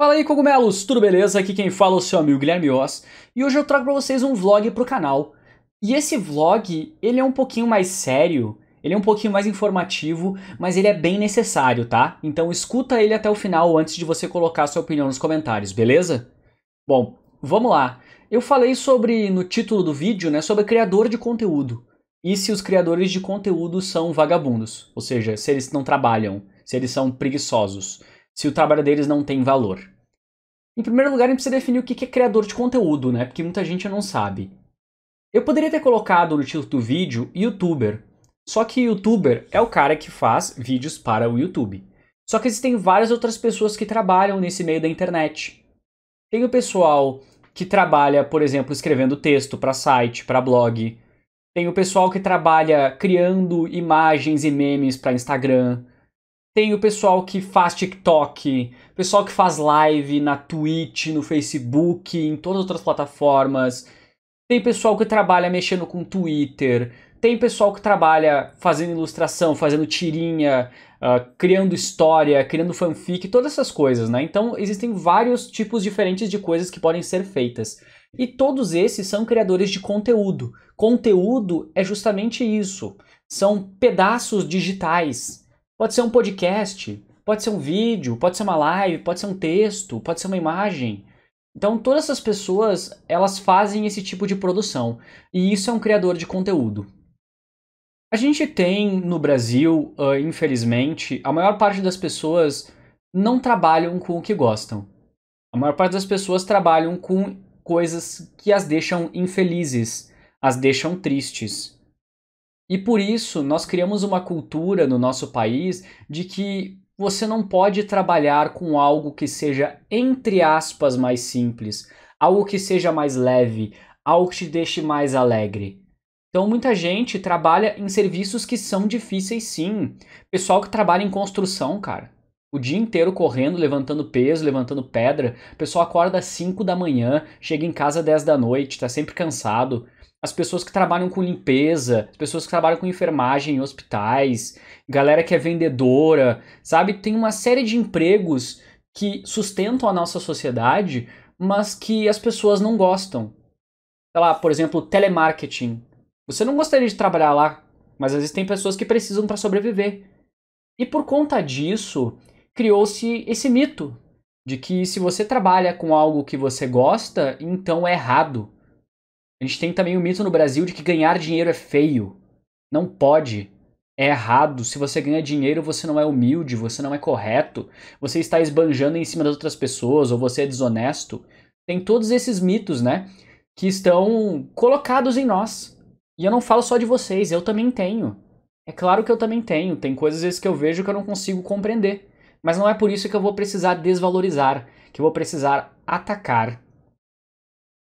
Fala aí cogumelos, tudo beleza? Aqui quem fala é o seu amigo Guilherme Oz e hoje eu trago para vocês um vlog pro canal. E esse vlog, ele é um pouquinho mais sério, ele é um pouquinho mais informativo, mas ele é bem necessário, tá? Então escuta ele até o final antes de você colocar sua opinião nos comentários, beleza? Bom, vamos lá. Eu falei sobre, no título do vídeo, né, sobre criador de conteúdo. E se os criadores de conteúdo são vagabundos, ou seja, se eles não trabalham, se eles são preguiçosos se o trabalho deles não tem valor. Em primeiro lugar, a gente precisa definir o que é criador de conteúdo, né? Porque muita gente não sabe. Eu poderia ter colocado no título do vídeo youtuber. Só que youtuber é o cara que faz vídeos para o YouTube. Só que existem várias outras pessoas que trabalham nesse meio da internet. Tem o pessoal que trabalha, por exemplo, escrevendo texto para site, para blog. Tem o pessoal que trabalha criando imagens e memes para Instagram. Tem o pessoal que faz TikTok, pessoal que faz live na Twitch, no Facebook, em todas as outras plataformas. Tem pessoal que trabalha mexendo com Twitter. Tem pessoal que trabalha fazendo ilustração, fazendo tirinha, uh, criando história, criando fanfic, todas essas coisas, né? Então existem vários tipos diferentes de coisas que podem ser feitas. E todos esses são criadores de conteúdo. Conteúdo é justamente isso. São pedaços digitais Pode ser um podcast, pode ser um vídeo, pode ser uma live, pode ser um texto, pode ser uma imagem. Então, todas essas pessoas, elas fazem esse tipo de produção. E isso é um criador de conteúdo. A gente tem no Brasil, uh, infelizmente, a maior parte das pessoas não trabalham com o que gostam. A maior parte das pessoas trabalham com coisas que as deixam infelizes, as deixam tristes. E por isso nós criamos uma cultura no nosso país de que você não pode trabalhar com algo que seja, entre aspas, mais simples, algo que seja mais leve, algo que te deixe mais alegre. Então, muita gente trabalha em serviços que são difíceis, sim. Pessoal que trabalha em construção, cara. O dia inteiro correndo, levantando peso, levantando pedra. O pessoal acorda às 5 da manhã, chega em casa às 10 da noite, tá sempre cansado as pessoas que trabalham com limpeza, as pessoas que trabalham com enfermagem em hospitais, galera que é vendedora, sabe? Tem uma série de empregos que sustentam a nossa sociedade, mas que as pessoas não gostam. Sei lá, por exemplo, telemarketing. Você não gostaria de trabalhar lá, mas às vezes tem pessoas que precisam para sobreviver. E por conta disso, criou-se esse mito de que se você trabalha com algo que você gosta, então é errado. A gente tem também o mito no Brasil de que ganhar dinheiro é feio. Não pode. É errado. Se você ganha dinheiro, você não é humilde, você não é correto, você está esbanjando em cima das outras pessoas ou você é desonesto. Tem todos esses mitos, né? Que estão colocados em nós. E eu não falo só de vocês, eu também tenho. É claro que eu também tenho. Tem coisas vezes que eu vejo que eu não consigo compreender. Mas não é por isso que eu vou precisar desvalorizar, que eu vou precisar atacar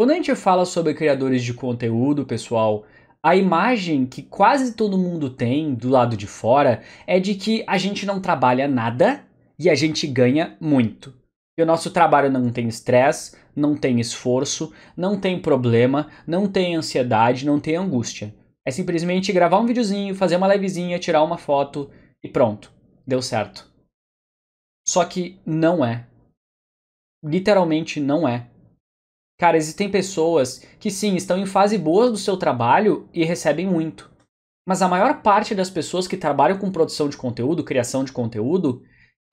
quando a gente fala sobre criadores de conteúdo, pessoal, a imagem que quase todo mundo tem do lado de fora é de que a gente não trabalha nada e a gente ganha muito. E o nosso trabalho não tem estresse, não tem esforço, não tem problema, não tem ansiedade, não tem angústia. É simplesmente gravar um videozinho, fazer uma livezinha, tirar uma foto e pronto, deu certo. Só que não é. Literalmente não é. Cara, existem pessoas que sim, estão em fase boa do seu trabalho e recebem muito. Mas a maior parte das pessoas que trabalham com produção de conteúdo, criação de conteúdo,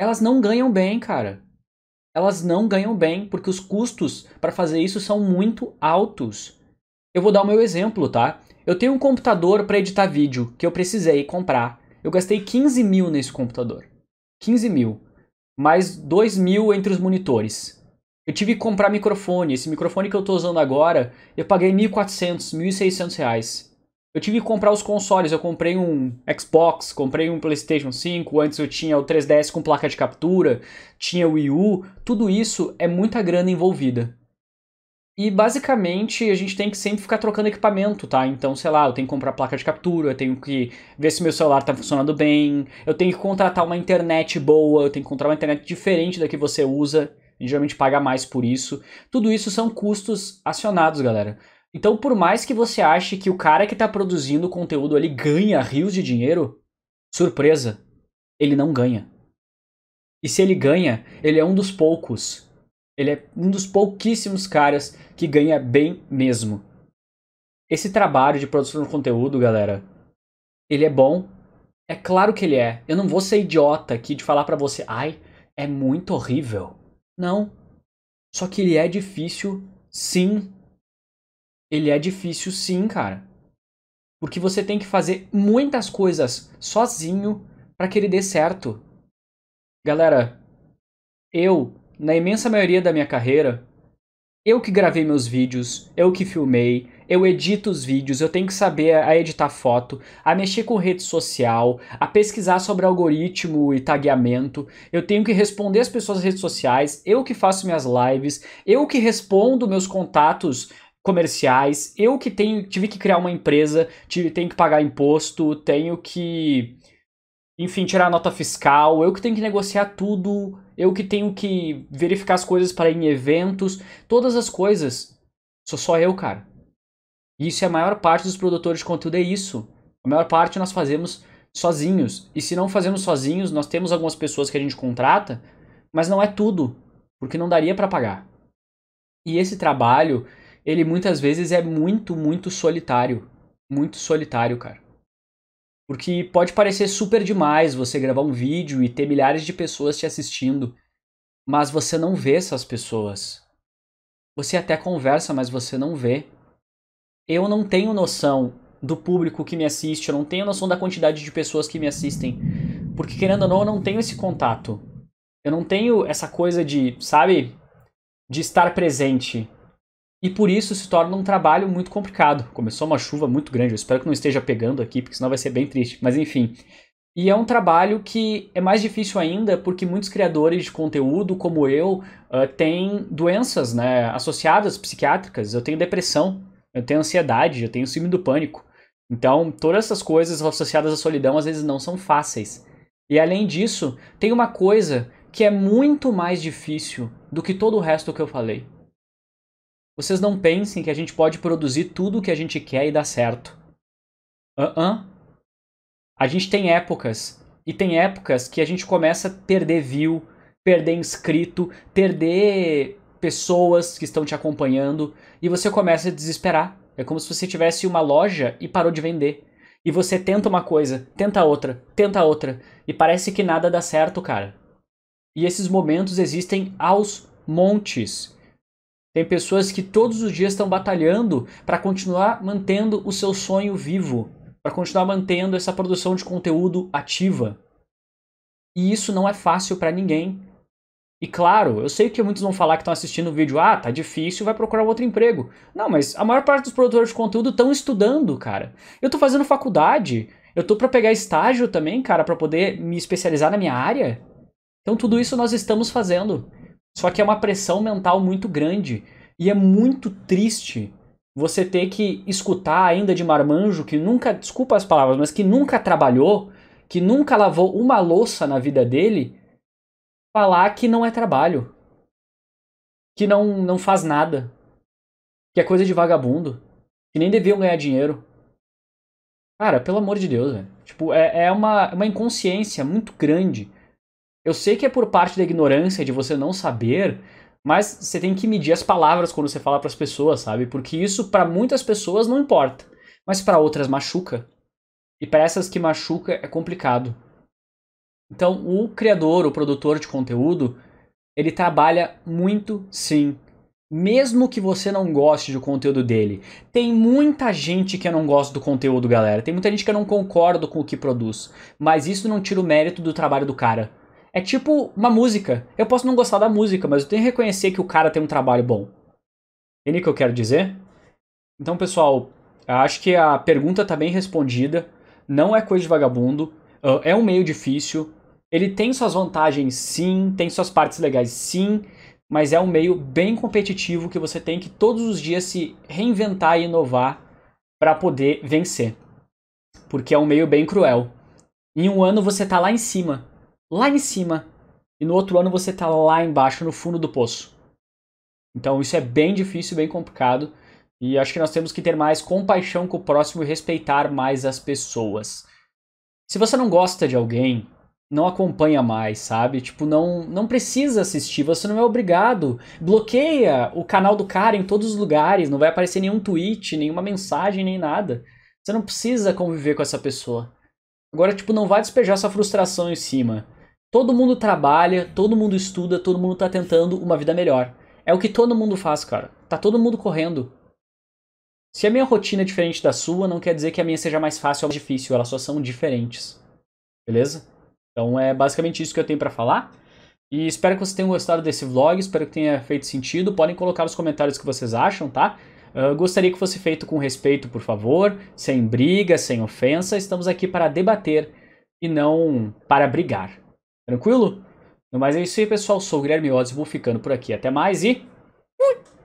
elas não ganham bem, cara. Elas não ganham bem porque os custos para fazer isso são muito altos. Eu vou dar o meu exemplo, tá? Eu tenho um computador para editar vídeo que eu precisei comprar. Eu gastei 15 mil nesse computador. 15 mil. Mais 2 mil entre os monitores. Eu tive que comprar microfone. Esse microfone que eu tô usando agora, eu paguei 1.400, 1.600 reais. Eu tive que comprar os consoles. Eu comprei um Xbox, comprei um PlayStation 5. Antes eu tinha o 3DS com placa de captura, tinha o Wii U. Tudo isso é muita grana envolvida. E basicamente a gente tem que sempre ficar trocando equipamento, tá? Então, sei lá, eu tenho que comprar placa de captura, eu tenho que ver se meu celular tá funcionando bem, eu tenho que contratar uma internet boa, eu tenho que contratar uma internet diferente da que você usa. A gente geralmente paga mais por isso. Tudo isso são custos acionados, galera. Então, por mais que você ache que o cara que está produzindo conteúdo ali ganha rios de dinheiro, surpresa, ele não ganha. E se ele ganha, ele é um dos poucos. Ele é um dos pouquíssimos caras que ganha bem mesmo. Esse trabalho de produção de conteúdo, galera, ele é bom? É claro que ele é. Eu não vou ser idiota aqui de falar para você, ai, é muito horrível. Não. Só que ele é difícil, sim. Ele é difícil, sim, cara. Porque você tem que fazer muitas coisas sozinho para que ele dê certo. Galera, eu, na imensa maioria da minha carreira, eu que gravei meus vídeos, eu que filmei, eu edito os vídeos, eu tenho que saber a editar foto, a mexer com rede social, a pesquisar sobre algoritmo e tagueamento, eu tenho que responder as pessoas nas redes sociais, eu que faço minhas lives, eu que respondo meus contatos comerciais, eu que tenho, tive que criar uma empresa, tive, tenho que pagar imposto, tenho que, enfim, tirar nota fiscal, eu que tenho que negociar tudo, eu que tenho que verificar as coisas para ir em eventos, todas as coisas. Sou só eu, cara. E isso é a maior parte dos produtores de conteúdo, é isso. A maior parte nós fazemos sozinhos. E se não fazemos sozinhos, nós temos algumas pessoas que a gente contrata, mas não é tudo, porque não daria para pagar. E esse trabalho, ele muitas vezes é muito, muito solitário. Muito solitário, cara. Porque pode parecer super demais você gravar um vídeo e ter milhares de pessoas te assistindo, mas você não vê essas pessoas. Você até conversa, mas você não vê eu não tenho noção do público que me assiste, eu não tenho noção da quantidade de pessoas que me assistem. Porque, querendo ou não, eu não tenho esse contato. Eu não tenho essa coisa de, sabe? De estar presente. E por isso se torna um trabalho muito complicado. Começou uma chuva muito grande, eu espero que não esteja pegando aqui, porque senão vai ser bem triste. Mas enfim. E é um trabalho que é mais difícil ainda porque muitos criadores de conteúdo, como eu, uh, têm doenças né, associadas psiquiátricas. Eu tenho depressão eu tenho ansiedade, eu tenho síndrome do pânico. Então, todas essas coisas associadas à solidão às vezes não são fáceis. E além disso, tem uma coisa que é muito mais difícil do que todo o resto que eu falei. Vocês não pensem que a gente pode produzir tudo o que a gente quer e dar certo. Uh, uh A gente tem épocas. E tem épocas que a gente começa a perder view, perder inscrito, perder pessoas que estão te acompanhando e você começa a desesperar. É como se você tivesse uma loja e parou de vender. E você tenta uma coisa, tenta outra, tenta outra e parece que nada dá certo, cara. E esses momentos existem aos montes. Tem pessoas que todos os dias estão batalhando para continuar mantendo o seu sonho vivo, para continuar mantendo essa produção de conteúdo ativa. E isso não é fácil para ninguém, e claro, eu sei que muitos vão falar que estão assistindo o vídeo, ah, tá difícil, vai procurar outro emprego. Não, mas a maior parte dos produtores de conteúdo estão estudando, cara. Eu tô fazendo faculdade, eu tô para pegar estágio também, cara, para poder me especializar na minha área. Então tudo isso nós estamos fazendo. Só que é uma pressão mental muito grande e é muito triste você ter que escutar ainda de marmanjo que nunca, desculpa as palavras, mas que nunca trabalhou, que nunca lavou uma louça na vida dele falar que não é trabalho, que não, não faz nada, que é coisa de vagabundo, que nem deviam ganhar dinheiro. Cara, pelo amor de Deus, velho. Tipo, é, é uma, uma inconsciência muito grande. Eu sei que é por parte da ignorância de você não saber, mas você tem que medir as palavras quando você fala para as pessoas, sabe? Porque isso para muitas pessoas não importa, mas para outras machuca. E para essas que machuca é complicado. Então, o criador, o produtor de conteúdo, ele trabalha muito sim. Mesmo que você não goste do conteúdo dele. Tem muita gente que não gosta do conteúdo, galera. Tem muita gente que não concorda com o que produz. Mas isso não tira o mérito do trabalho do cara. É tipo uma música. Eu posso não gostar da música, mas eu tenho que reconhecer que o cara tem um trabalho bom. Entende é o que eu quero dizer? Então, pessoal, acho que a pergunta está bem respondida. Não é coisa de vagabundo. Ah, é um meio difícil. Ele tem suas vantagens, sim, tem suas partes legais, sim, mas é um meio bem competitivo que você tem que todos os dias se reinventar e inovar para poder vencer. Porque é um meio bem cruel. Em um ano você tá lá em cima, lá em cima, e no outro ano você tá lá embaixo, no fundo do poço. Então isso é bem difícil, bem complicado, e acho que nós temos que ter mais compaixão com o próximo e respeitar mais as pessoas. Se você não gosta de alguém, não acompanha mais, sabe? Tipo, não, não precisa assistir, você não é obrigado. Bloqueia o canal do cara em todos os lugares, não vai aparecer nenhum tweet, nenhuma mensagem, nem nada. Você não precisa conviver com essa pessoa. Agora, tipo, não vai despejar sua frustração em cima. Todo mundo trabalha, todo mundo estuda, todo mundo tá tentando uma vida melhor. É o que todo mundo faz, cara. Tá todo mundo correndo. Se a minha rotina é diferente da sua, não quer dizer que a minha seja mais fácil ou mais difícil, elas só são diferentes. Beleza? Então é basicamente isso que eu tenho para falar. E espero que vocês tenham gostado desse vlog, espero que tenha feito sentido. Podem colocar nos comentários o que vocês acham, tá? Ah, eu gostaria que fosse feito com respeito, por favor, sem briga, sem ofensa. Estamos aqui para debater e não para brigar. Tranquilo? Mas é isso aí, pessoal. Sou o Guilherme Odds, vou ficando por aqui. Até mais e.